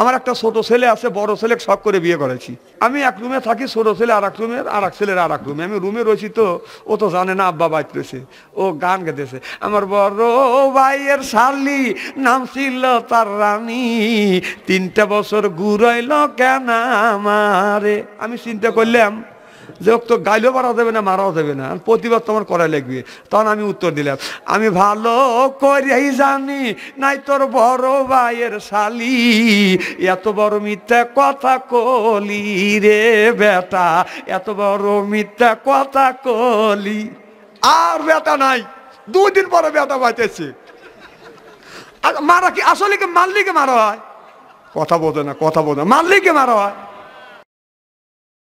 আমার একটা ছোট ছেলে আছে বড় ছেলে শখ করে বিয়ে করেছি আমি এক রুমে থাকি ছোট ছেলে আর এক রুমের আর এক ছেলের আর এক রুমে আমি রুমে রয়েছি তো ও তো জানে না আব্বা বাজতেছে ও গান গেতেছে আমার বড় ভাইয়ের শালি নাম ছিল তার রানী তিনটা বছর ঘুরাইল কেন আমারে আমি চিন্তা করলাম যে তো গাইলেও মারা দেবে না মারাও যাবে না প্রতিবাদ তোমার করাই লাগবে তখন আমি উত্তর দিলাম আমি ভালো করেই জানি নাই তোর বড় ভাইয়ের শালি এত বড় মিথ্যা কথা কলি রে বেটা এত বড় মিথ্যা কথা কলি আর বেটা নাই দুই দিন পরে বেটা বাঁচেছে আচ্ছা, মারা কি আসলে কি মারলিকে মারা হয় কথা বোঝে না কথা বোঝে মারলিকে মারা হয়